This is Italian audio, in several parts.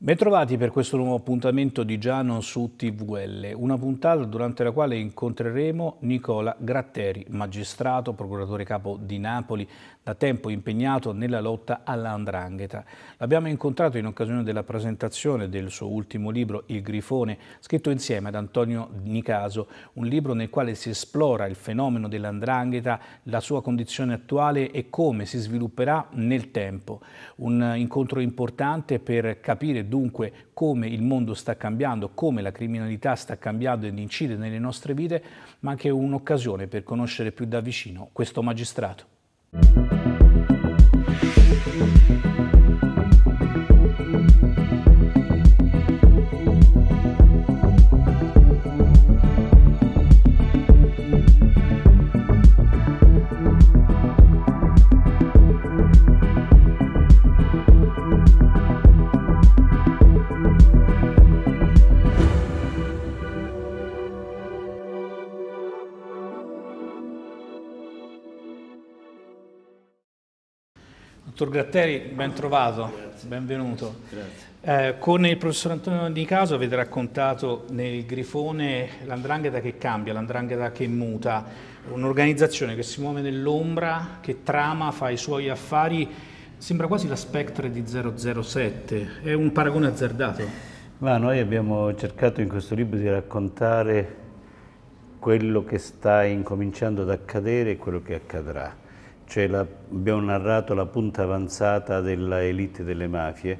Bentrovati per questo nuovo appuntamento di Giano su TVL, una puntata durante la quale incontreremo Nicola Gratteri, magistrato, procuratore capo di Napoli, da tempo impegnato nella lotta alla Andrangheta. L'abbiamo incontrato in occasione della presentazione del suo ultimo libro Il Grifone, scritto insieme ad Antonio Nicaso, un libro nel quale si esplora il fenomeno dell'Andrangheta, la sua condizione attuale e come si svilupperà nel tempo. Un incontro importante per capire dunque come il mondo sta cambiando, come la criminalità sta cambiando ed incide nelle nostre vite, ma anche un'occasione per conoscere più da vicino questo magistrato. Dottor Gratteri, ben trovato, Grazie. benvenuto. Grazie. Eh, con il professor Antonio Di Caso avete raccontato nel Grifone l'andrangheta che cambia, l'andrangheta che muta, un'organizzazione che si muove nell'ombra, che trama, fa i suoi affari, sembra quasi la Spectre di 007, è un paragone azzardato. Ma noi abbiamo cercato in questo libro di raccontare quello che sta incominciando ad accadere e quello che accadrà cioè, la, abbiamo narrato la punta avanzata della elite delle mafie,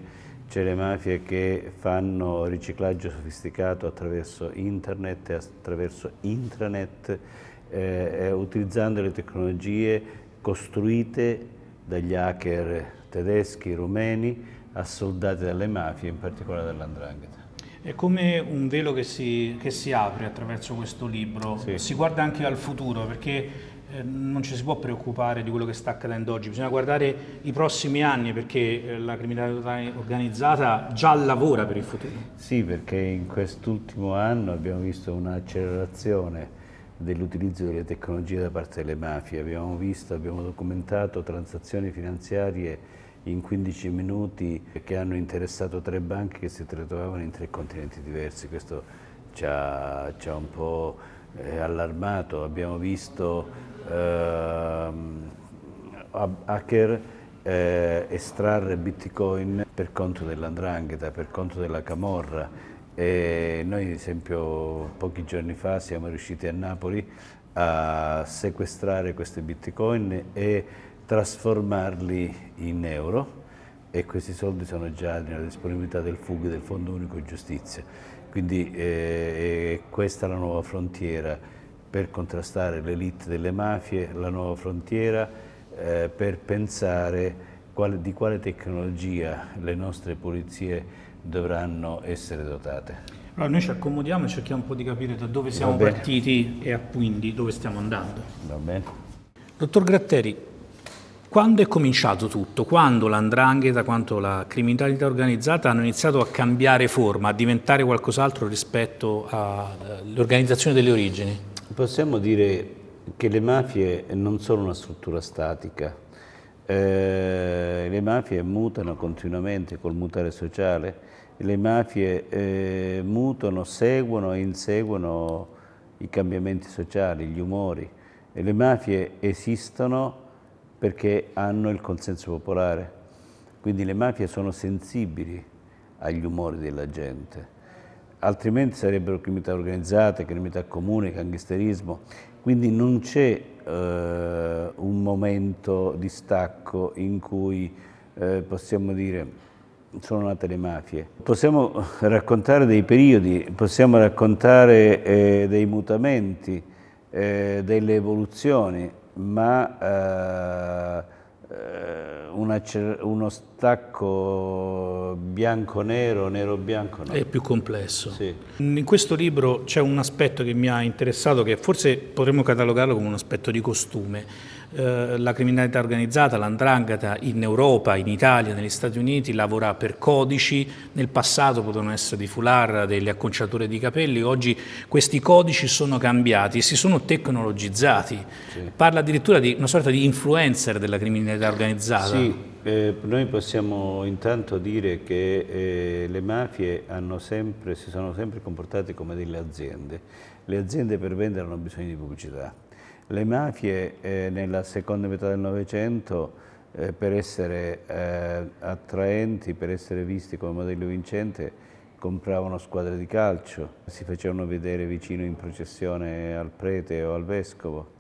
cioè le mafie che fanno riciclaggio sofisticato attraverso internet, attraverso intranet, eh, eh, utilizzando le tecnologie costruite dagli hacker tedeschi, rumeni, assoldati dalle mafie, in particolare dall'andrangheta. È come un velo che si, che si, apre attraverso questo libro, sì. si guarda anche al futuro perché eh, non ci si può preoccupare di quello che sta accadendo oggi, bisogna guardare i prossimi anni perché eh, la criminalità organizzata già lavora per il futuro. Sì, perché in quest'ultimo anno abbiamo visto un'accelerazione dell'utilizzo delle tecnologie da parte delle mafie, abbiamo visto, abbiamo documentato transazioni finanziarie in 15 minuti che hanno interessato tre banche che si trovavano in tre continenti diversi, questo ci ha, ci ha un po' eh, allarmato, abbiamo visto hacker ehm, eh, estrarre bitcoin per conto dell'andrangheta, per conto della camorra. E noi ad esempio pochi giorni fa siamo riusciti a Napoli a sequestrare questi bitcoin e trasformarli in euro e questi soldi sono già nella disponibilità del FUG, del Fondo Unico Giustizia. Quindi eh, questa è la nuova frontiera per contrastare l'elite delle mafie, la nuova frontiera, eh, per pensare quale, di quale tecnologia le nostre polizie dovranno essere dotate. Allora, noi ci accomodiamo e cerchiamo un po' di capire da dove siamo partiti e quindi dove stiamo andando. Va bene. Dottor Gratteri, quando è cominciato tutto? Quando l'andrangheta, quanto la criminalità organizzata hanno iniziato a cambiare forma, a diventare qualcos'altro rispetto all'organizzazione eh, delle origini? Possiamo dire che le mafie non sono una struttura statica, eh, le mafie mutano continuamente col mutare sociale, le mafie eh, mutano, seguono e inseguono i cambiamenti sociali, gli umori. E le mafie esistono perché hanno il consenso popolare, quindi le mafie sono sensibili agli umori della gente altrimenti sarebbero criminalità organizzate, criminalità comune, gangsterismo, quindi non c'è eh, un momento di stacco in cui eh, possiamo dire sono nate le mafie. Possiamo raccontare dei periodi, possiamo raccontare eh, dei mutamenti, eh, delle evoluzioni, ma eh, eh, uno stacco bianco-nero, nero-bianco no. È più complesso. Sì. In questo libro c'è un aspetto che mi ha interessato, che forse potremmo catalogarlo come un aspetto di costume eh, la criminalità organizzata, l'andrangheta in Europa, in Italia, negli Stati Uniti lavora per codici, nel passato potevano essere dei foulard, delle acconciature di capelli, oggi questi codici sono cambiati e si sono tecnologizzati. Sì. Parla addirittura di una sorta di influencer della criminalità organizzata. Sì. Eh, noi possiamo intanto dire che eh, le mafie sempre, si sono sempre comportate come delle aziende. Le aziende per vendere hanno bisogno di pubblicità le mafie eh, nella seconda metà del Novecento, eh, per essere eh, attraenti, per essere visti come modello vincente, compravano squadre di calcio, si facevano vedere vicino in processione al prete o al vescovo.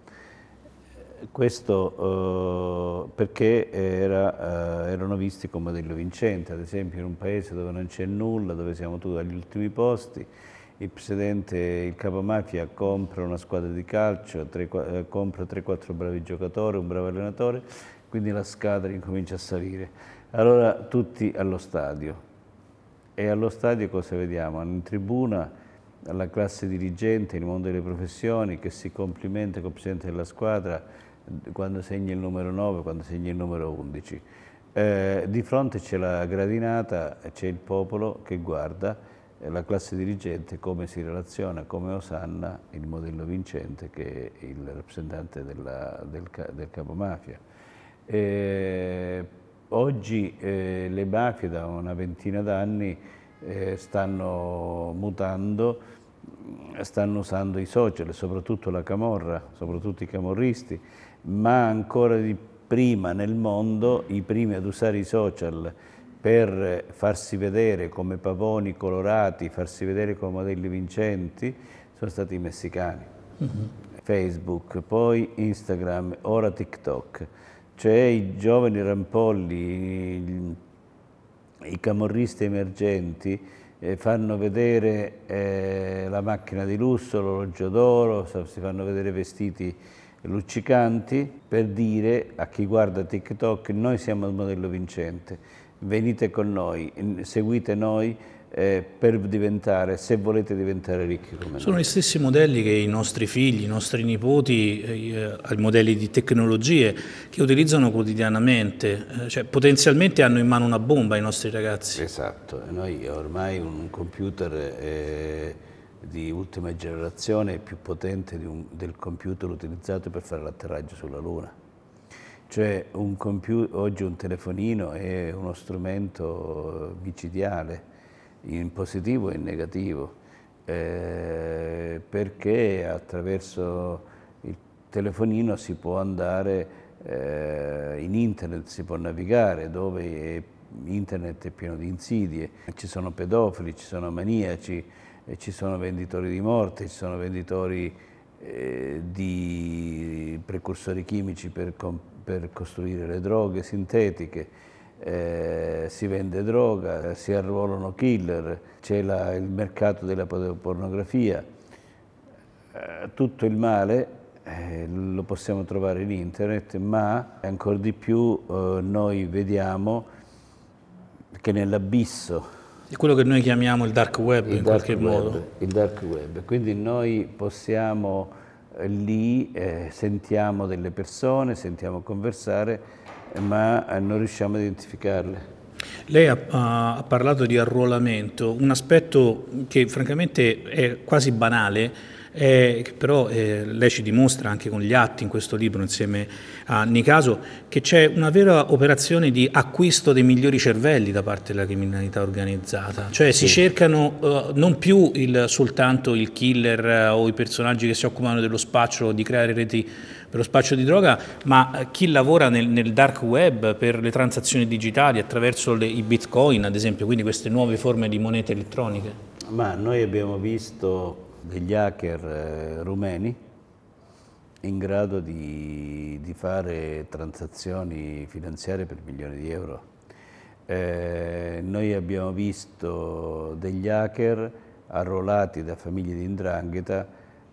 Questo eh, perché era, eh, erano visti come modello vincente, ad esempio in un paese dove non c'è nulla, dove siamo tutti agli ultimi posti, il presidente, il capo mafia compra una squadra di calcio, tre, eh, compra 3-4 bravi giocatori, un bravo allenatore, quindi la scatola incomincia a salire. Allora tutti allo stadio. E allo stadio cosa vediamo? In tribuna la classe dirigente, il mondo delle professioni che si complimenta con il presidente della squadra eh, quando segna il numero 9, quando segna il numero 11. Eh, di fronte c'è la gradinata, c'è il popolo che guarda la classe dirigente come si relaziona, come osanna il modello vincente che è il rappresentante della, del, del capo mafia. Eh, oggi eh, le mafie da una ventina d'anni eh, stanno mutando, stanno usando i social, soprattutto la camorra, soprattutto i camorristi, ma ancora di prima nel mondo i primi ad usare i social per farsi vedere come pavoni colorati, farsi vedere come modelli vincenti, sono stati i messicani. Uh mm-hmm. -huh. Facebook, poi Instagram, ora TikTok. Cioè i giovani rampolli, i camorristi emergenti eh, fanno vedere eh, la macchina di lusso, l'orologio d'oro, si fanno vedere vestiti luccicanti per dire a chi guarda TikTok noi siamo il modello vincente venite con noi, seguite noi eh, per diventare, se volete diventare ricchi come noi. Sono gli stessi modelli che i nostri figli, i nostri nipoti, eh, eh modelli di tecnologie che utilizzano quotidianamente, eh, cioè potenzialmente hanno in mano una bomba i nostri ragazzi. Esatto, noi ormai un computer... Eh, di ultima generazione è più potente un, del computer utilizzato per fare l'atterraggio sulla Luna. Cioè un oggi un telefonino è uno strumento micidiale, in positivo e in negativo, eh, perché attraverso il telefonino si può andare eh, in internet, si può navigare dove è, internet è pieno di insidie, ci sono pedofili, ci sono maniaci, eh, ci sono venditori di morte, ci sono venditori eh, di precursori chimici per comprare per costruire le droghe sintetiche, eh, si vende droga, si arruolano killer, c'è il mercato della pornografia, eh, tutto il male eh, lo possiamo trovare in internet, ma ancora di più eh, noi vediamo che nell'abisso di quello che noi chiamiamo il dark web il in dark qualche web, modo. Il dark web, quindi noi possiamo lì eh, sentiamo delle persone, sentiamo conversare, eh, ma eh, non riusciamo a identificarle. Lei ha, ha, parlato di arruolamento, un aspetto che francamente è quasi banale, eh, però eh, lei ci dimostra anche con gli atti in questo libro insieme a Nicaso, che c'è una vera operazione di acquisto dei migliori cervelli da parte della criminalità organizzata, cioè sì. si cercano eh, non più il, soltanto il killer eh, o i personaggi che si occupano dello spaccio, di creare reti per lo spaccio di droga, ma eh, chi lavora nel, nel dark web per le transazioni digitali attraverso le, i bitcoin, ad esempio, quindi queste nuove forme di monete elettroniche? Ma noi abbiamo visto degli hacker eh, rumeni in grado di, di fare transazioni finanziarie per milioni di euro. Eh, noi abbiamo visto degli hacker arruolati da famiglie di indrangheta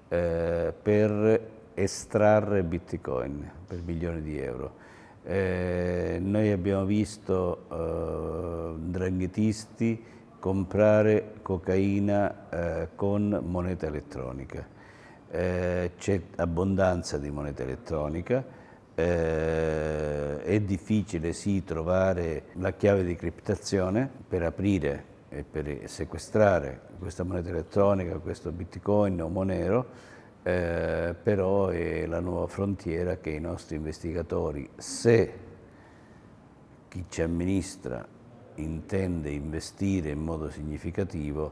eh, per estrarre bitcoin per milioni di euro. Eh, noi abbiamo visto eh, comprare cocaina eh, con moneta elettronica. Eh, c'è abbondanza di moneta elettronica, eh, è difficile sì trovare la chiave di criptazione per aprire e per sequestrare questa moneta elettronica, questo bitcoin o monero, eh, però è la nuova frontiera che i nostri investigatori, se chi ci amministra intende investire in modo significativo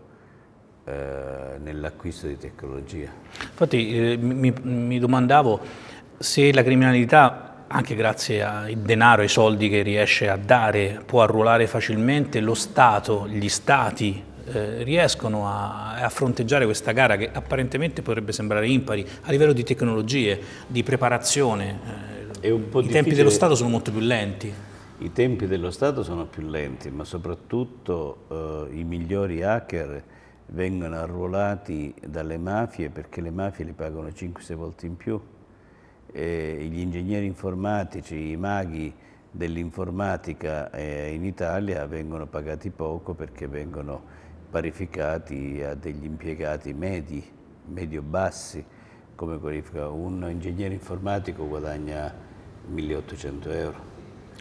eh, nell'acquisto di tecnologia. Infatti eh, mi, mi domandavo se la criminalità anche grazie al denaro, e ai soldi che riesce a dare, può arruolare facilmente, lo Stato, gli Stati eh, riescono a, a, fronteggiare questa gara che apparentemente potrebbe sembrare impari a livello di tecnologie, di preparazione. Eh, I tempi dello Stato sono molto più lenti. I tempi dello Stato sono più lenti, ma soprattutto eh, i migliori hacker vengono arruolati dalle mafie perché le mafie li pagano 5-6 volte in più. E gli ingegneri informatici, i maghi dell'informatica eh, in Italia vengono pagati poco perché vengono parificati a degli impiegati medi, medio-bassi, come qualifica un ingegnere informatico guadagna 1800 euro.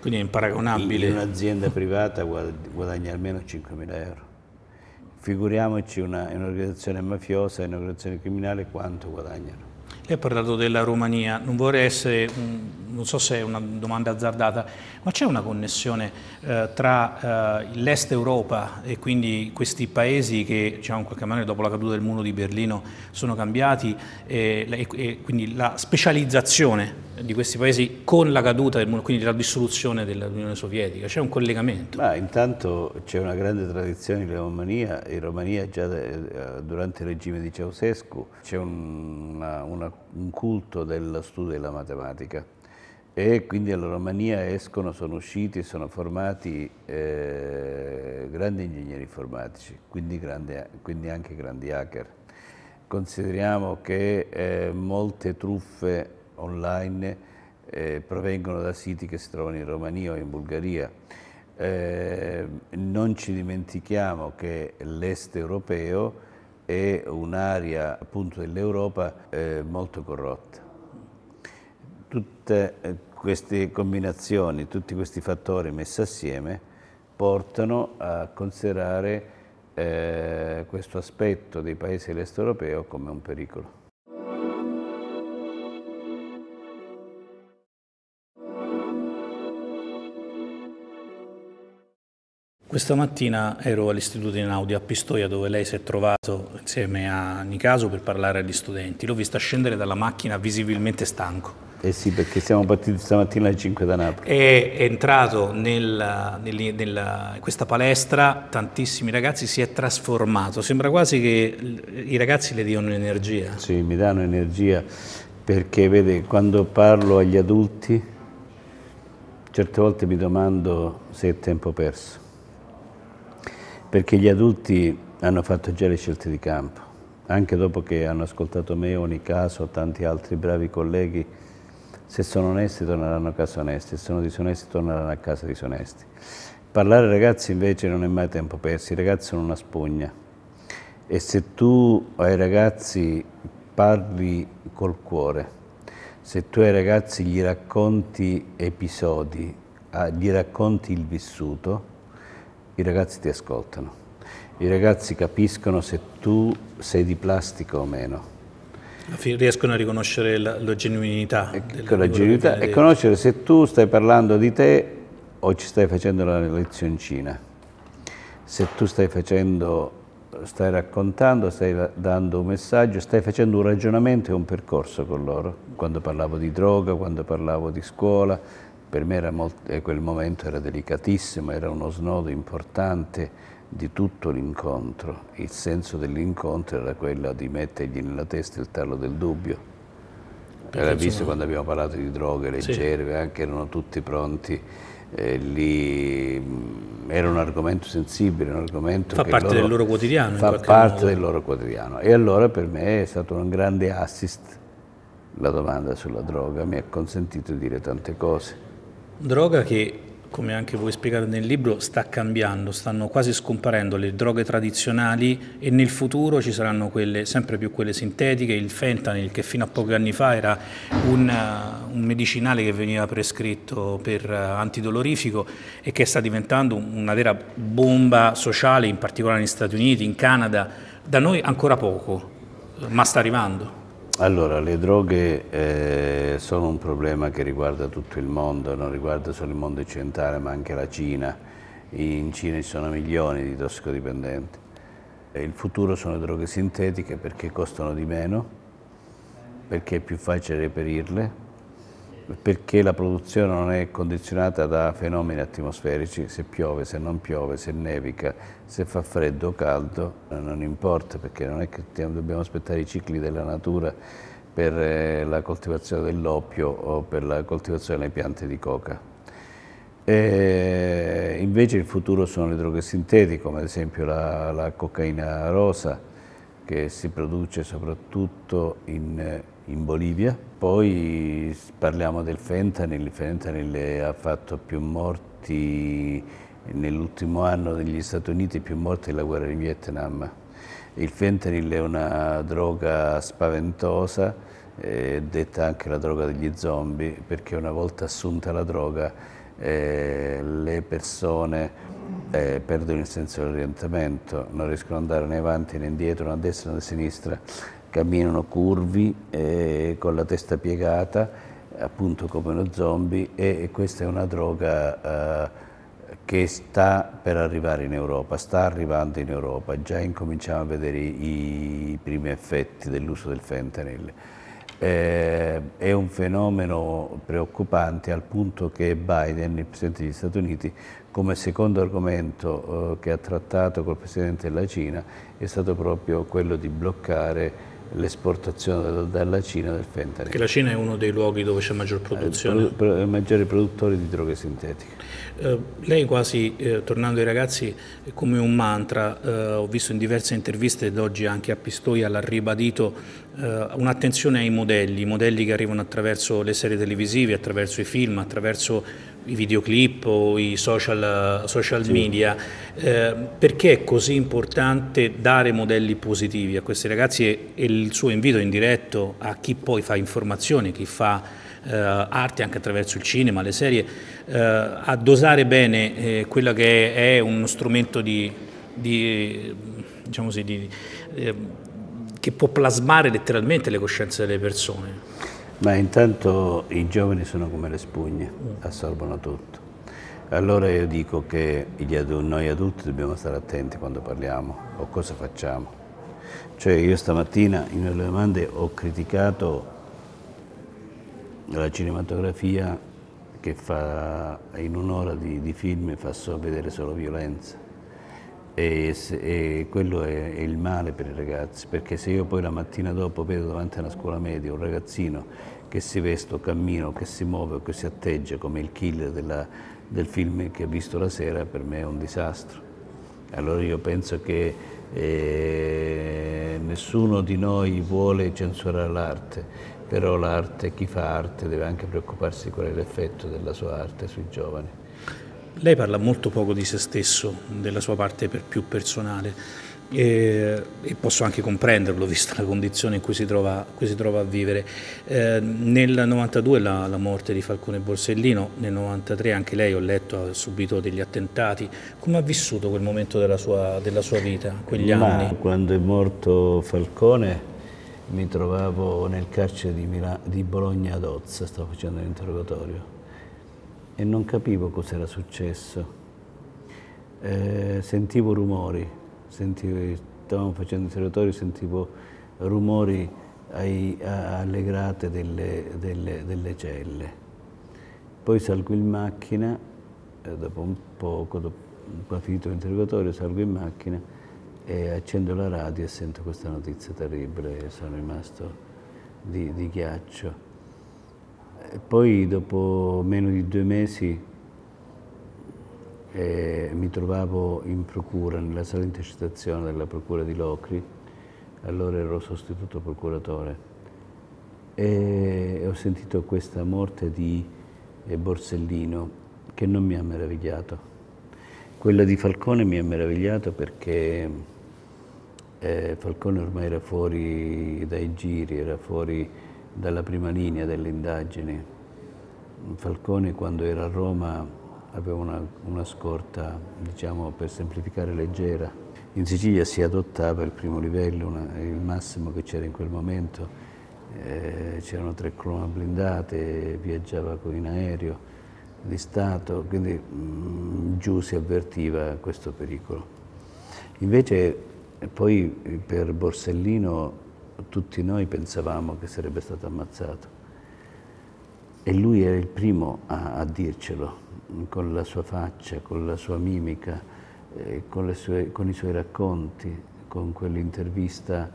Quindi è imparagonabile. In un'azienda privata guadagna almeno 5.000 euro. Figuriamoci una, un'organizzazione mafiosa, un'organizzazione criminale, quanto guadagnano. Lei ha parlato della Romania, non vorrei essere, non so se è una domanda azzardata, ma c'è una connessione eh, tra eh, l'Est Europa e quindi questi paesi che diciamo, in qualche maniera dopo la caduta del muro di Berlino sono cambiati e, e quindi la specializzazione di questi paesi con la caduta, del, quindi la dissoluzione dell'Unione Sovietica, c'è un collegamento. Ma intanto c'è una grande tradizione in Romania, in Romania già eh, durante il regime di Ceausescu c'è un, un culto dello studio della matematica e quindi alla Romania escono, sono usciti, sono formati eh, grandi ingegneri informatici, quindi, grande, quindi anche grandi hacker. Consideriamo che eh, molte truffe online eh, provengono da siti che si trovano in Romania o in Bulgaria. Eh, non ci dimentichiamo che l'est europeo è un'area appunto dell'Europa eh, molto corrotta. Tutte eh, queste combinazioni, tutti questi fattori messi assieme portano a considerare eh, questo aspetto dei paesi dell'est europeo come un pericolo. Questa mattina ero all'Istituto in Audi a Pistoia dove lei si è trovato insieme a Nicaso per parlare agli studenti. L'ho vista scendere dalla macchina visibilmente stanco. Eh sì, perché siamo partiti stamattina alle 5 da Napoli. È entrato in questa palestra, tantissimi ragazzi, si è trasformato. Sembra quasi che i ragazzi le diano energia. Sì, mi danno energia perché, vede, quando parlo agli adulti, certe volte mi domando se è tempo perso perché gli adulti hanno fatto già le scelte di campo, anche dopo che hanno ascoltato me, Onicaso, tanti altri bravi colleghi, se sono onesti torneranno a casa onesti, se sono disonesti torneranno a casa disonesti. Parlare ai ragazzi invece non è mai tempo perso, i ragazzi sono una spugna e se tu ai ragazzi parli col cuore, se tu ai ragazzi gli racconti episodi, ah, gli racconti il vissuto, i ragazzi ti ascoltano, i ragazzi capiscono se tu sei di plastica o meno. Riescono a riconoscere la, la genuinità. Ecco, la genuinità e conoscere se tu stai parlando di te o ci stai facendo la lezioncina. Se tu stai facendo, stai raccontando, stai dando un messaggio, stai facendo un ragionamento e un percorso con loro. Quando parlavo di droga, quando parlavo di scuola, per me molto, eh, quel momento era delicatissimo, era uno snodo importante di tutto l'incontro. Il senso dell'incontro era quello di mettergli nella testa il tallo del dubbio. Era visto quando abbiamo parlato di droghe leggere, sì. anche erano tutti pronti. Eh, lì mm, era un argomento sensibile, un argomento fa parte loro, del loro quotidiano. Fa parte modo. del loro quotidiano. E allora per me è stato un grande assist la domanda sulla droga, mi ha consentito di dire tante cose Droga che, come anche voi spiegate nel libro, sta cambiando, stanno quasi scomparendo le droghe tradizionali e nel futuro ci saranno quelle, sempre più quelle sintetiche, il fentanyl che fino a pochi anni fa era un, uh, un medicinale che veniva prescritto per uh, antidolorifico e che sta diventando una vera bomba sociale, in particolare negli Stati Uniti, in Canada, da noi ancora poco, ma sta arrivando. Allora, le droghe eh, sono un problema che riguarda tutto il mondo, non riguarda solo il mondo occidentale ma anche la Cina. In Cina ci sono milioni di tossicodipendenti. Eh, il futuro sono le droghe sintetiche perché costano di meno, perché è più facile reperirle, perché la produzione non è condizionata da fenomeni atmosferici, se piove, se non piove, se nevica, se fa freddo o caldo, non importa perché non è che dobbiamo aspettare i cicli della natura per eh, la coltivazione dell'oppio o per la coltivazione delle piante di coca. E invece il futuro sono le droghe sintetiche, come ad esempio la, la cocaina rosa, che si produce soprattutto in, in Bolivia, poi parliamo del fentanyl, il fentanyl ha fatto più morti nell'ultimo anno negli Stati Uniti, più morti della guerra in Vietnam. Il fentanyl è una droga spaventosa, eh, detta anche la droga degli zombie, perché una volta assunta la droga eh, le persone eh, perdono il senso di orientamento, non riescono ad andare né avanti né indietro, né a destra né a sinistra camminano curvi, eh, con la testa piegata, appunto come uno zombie, e, questa è una droga eh, che sta per arrivare in Europa, sta arrivando in Europa, già incominciamo a vedere i, i primi effetti dell'uso del fentanyl. Eh, è un fenomeno preoccupante al punto che Biden, il Presidente degli Stati Uniti, come secondo argomento eh, che ha trattato col Presidente della Cina è stato proprio quello di bloccare l'esportazione dalla Cina del fentanyl. Che la Cina è uno dei luoghi dove c'è maggior eh, produzione. Eh, pro, pro, maggiori produttori di droghe sintetiche. Eh, lei quasi, eh, tornando ai ragazzi, come un mantra, eh, ho visto in diverse interviste ed oggi anche a Pistoia l'ha ribadito, eh, un'attenzione ai modelli, i modelli che arrivano attraverso le serie televisive, attraverso i film, attraverso i videoclip o i social, social sì. media, eh, perché è così importante dare modelli positivi a questi ragazzi e, e il suo invito in diretto a chi poi fa informazione, chi fa eh, arte anche attraverso il cinema, le serie, eh, a dosare bene eh, quella che è, è uno strumento di, di, diciamo così, di, eh, che può plasmare letteralmente le coscienze delle persone. Ma intanto i giovani sono come le spugne, mm. assorbono tutto. Allora io dico che noi adulti dobbiamo stare attenti quando parliamo o cosa facciamo. Cioè io stamattina in una domande ho criticato la cinematografia che fa, in un'ora di, di, film fa so vedere solo violenza. E, se, e, quello è, è, il male per i ragazzi, perché se io poi la mattina dopo vedo davanti alla scuola media un ragazzino che si veste o cammina o che si muove o che si atteggia come il killer della, del film che ha visto la sera per me è un disastro. Allora io penso che eh, nessuno di noi vuole censurare l'arte, però l'arte, chi fa arte deve anche preoccuparsi di qual è l'effetto della sua arte sui giovani. Lei parla molto poco di se stesso, della sua parte per più personale e, e, posso anche comprenderlo vista la condizione in cui si trova, cui si trova a vivere. Eh, nel 92 la, la, morte di Falcone Borsellino, nel 93 anche lei ho letto ha subito degli attentati. Come ha vissuto quel momento della sua, della sua vita, quegli Ma, anni? Quando è morto Falcone mi trovavo nel carcere di, Mila, di Bologna ad Ozza, stavo facendo l'interrogatorio e non capivo cosa era successo. Eh, sentivo rumori, sentivo, stavamo facendo il serotorio, sentivo rumori ai, a, alle grate delle, delle, delle celle. Poi salgo in macchina, eh, dopo un poco, dopo, finito l'interrogatorio, salgo in macchina e accendo la radio e sento questa notizia terribile, sono rimasto di, di ghiaccio. E poi dopo meno di due mesi eh, mi trovavo in procura, nella sala di intercettazione della procura di Locri, allora ero sostituto procuratore e ho sentito questa morte di eh, Borsellino che non mi ha meravigliato. Quella di Falcone mi ha meravigliato perché eh, Falcone ormai era fuori dai giri, era fuori dalla prima linea delle indagini. Falcone quando era a Roma aveva una, una scorta, diciamo per semplificare, leggera. In Sicilia si adottava il primo livello, una, il massimo che c'era in quel momento, eh, c'erano tre clone blindate, viaggiava in aereo di Stato, quindi mh, mm, giù si avvertiva questo pericolo. Invece poi per Borsellino tutti noi pensavamo che sarebbe stato ammazzato e lui era il primo a, a dircelo con la sua faccia, con la sua mimica, eh, con, sue, con, i suoi racconti, con quell'intervista,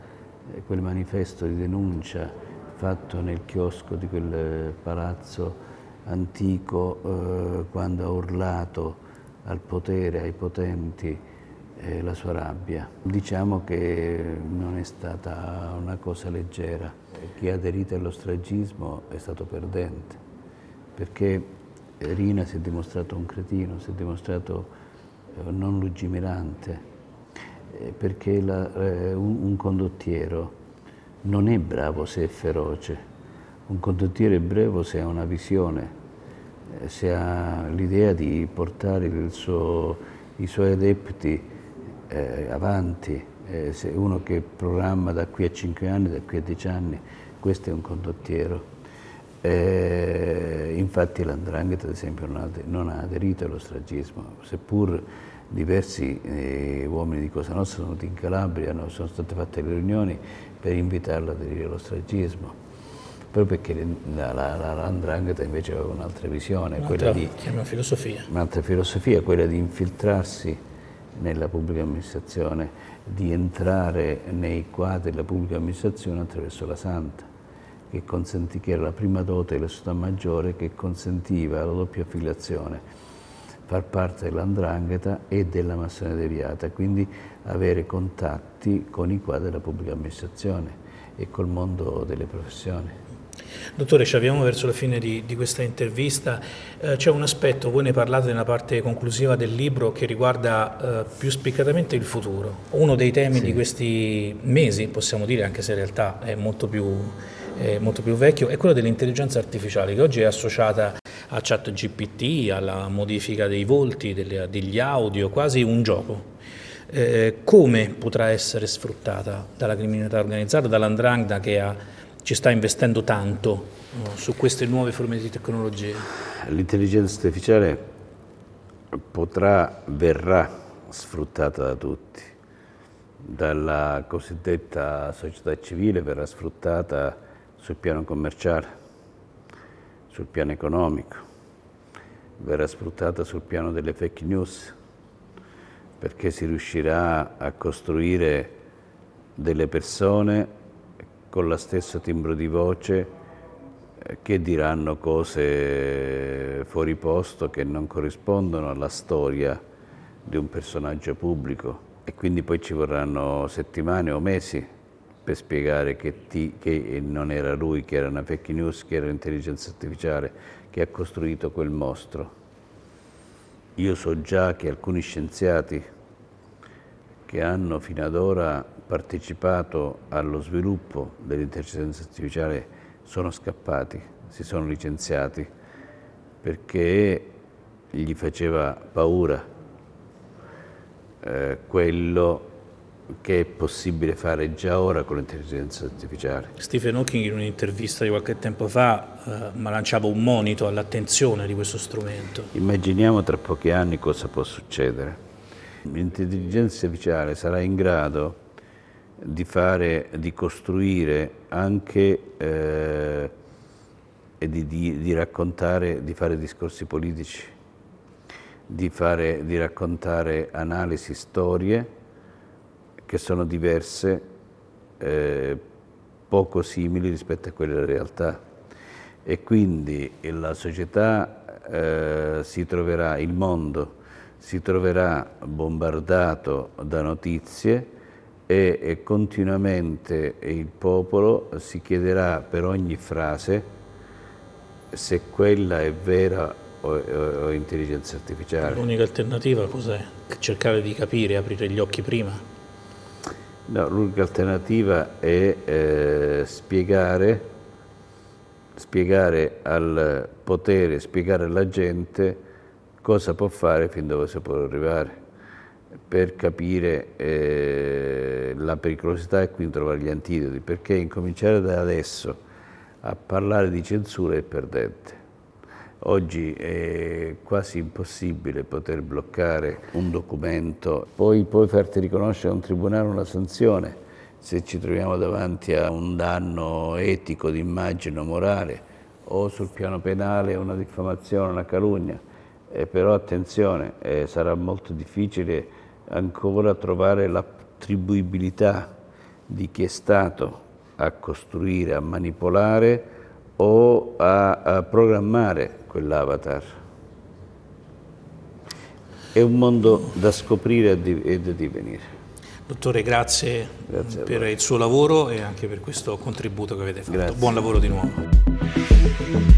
eh, quel manifesto di denuncia fatto nel chiosco di quel palazzo antico eh, quando ha urlato al potere, ai potenti, eh, la sua rabbia. Diciamo che non è stata una cosa leggera. Chi ha aderito allo stragismo è stato perdente, perché Rina si è dimostrato un cretino, si è dimostrato eh, non lungimirante, eh, perché la, eh, un, un condottiero non è bravo se è feroce, un condottiero è bravo se ha una visione, se ha l'idea di portare suo, i suoi adepti eh, avanti, eh, se uno che programma da qui a 5 anni, da qui a 10 anni, questo è un condottiero. Eh, infatti l'Andrangheta, ad esempio, non ha, non ha, aderito allo stragismo, seppur diversi eh, uomini di Cosa Nostra sono venuti in Calabria, no? sono state fatte le riunioni per invitarla ad aderire allo stragismo proprio perché l'andrangheta invece aveva un'altra visione, un'altra, quella di, un'altra filosofia, quella di infiltrarsi nella pubblica amministrazione, di entrare nei quadri della pubblica amministrazione attraverso la santa che, consentì, che era la prima dote della città maggiore che consentiva la doppia affiliazione far parte dell'andrangheta e della massone deviata, quindi avere contatti con i quadri della pubblica amministrazione e col mondo delle professioni. Dottore, ci avviamo verso la fine di, di questa intervista. Eh, c'è un aspetto, voi ne parlate nella parte conclusiva del libro, che riguarda eh, più spiccatamente il futuro. Uno dei temi sì. di questi mesi, possiamo dire, anche se in realtà è molto più eh, molto più vecchio, è quello dell'intelligenza artificiale che oggi è associata a chat GPT, alla modifica dei volti, delle, degli audio, quasi un gioco. Eh, come potrà essere sfruttata dalla criminalità organizzata, dall'andrangheta che ha, ci sta investendo tanto no, oh, su queste nuove forme di tecnologie? L'intelligenza artificiale potrà, verrà sfruttata da tutti, dalla cosiddetta società civile verrà sfruttata sul piano commerciale, sul piano economico, verrà sfruttata sul piano delle fake news, perché si riuscirà a costruire delle persone con lo stesso timbro di voce eh, che diranno cose fuori posto che non corrispondono alla storia di un personaggio pubblico e quindi poi ci vorranno settimane o mesi per spiegare che, ti, che non era lui, che era una fake news, che era l'intelligenza artificiale che ha costruito quel mostro. Io so già che alcuni scienziati che hanno fino ad ora partecipato allo sviluppo dell'intelligenza artificiale sono scappati, si sono licenziati perché gli faceva paura eh, quello che è possibile fare già ora con l'intelligenza artificiale. Stephen Hawking in un'intervista di qualche tempo fa eh, lanciava un monito all'attenzione di questo strumento. Immaginiamo tra pochi anni cosa può succedere. L'intelligenza artificiale sarà in grado di, fare, di costruire anche eh, e di, di, di, raccontare, di fare discorsi politici, di, fare, di raccontare analisi, storie che sono diverse, eh, poco simili rispetto a quelle della realtà. E quindi la società eh, si troverà, il mondo si troverà bombardato da notizie e, e continuamente il popolo si chiederà per ogni frase se quella è vera o, o, o intelligenza artificiale. L'unica alternativa cos'è? Cercare di capire, aprire gli occhi prima? No, l'unica alternativa è eh, spiegare, spiegare al potere, spiegare alla gente cosa può fare fin dove si può arrivare per capire eh, la pericolosità e quindi trovare gli antidoti, perché incominciare da adesso a parlare di censura è perdente. Oggi è quasi impossibile poter bloccare un documento, poi, poi farti riconoscere a un tribunale una sanzione se ci troviamo davanti a un danno etico, d'immagine o morale, o sul piano penale una diffamazione, una calunnia. Eh, però attenzione, eh, sarà molto difficile ancora trovare l'attribuibilità di chi è stato a costruire, a manipolare o a, a programmare quell'avatar. È un mondo da scoprire e da divenire. Dottore, grazie, grazie per il suo lavoro e anche per questo contributo che avete fatto. Grazie. Buon lavoro di nuovo.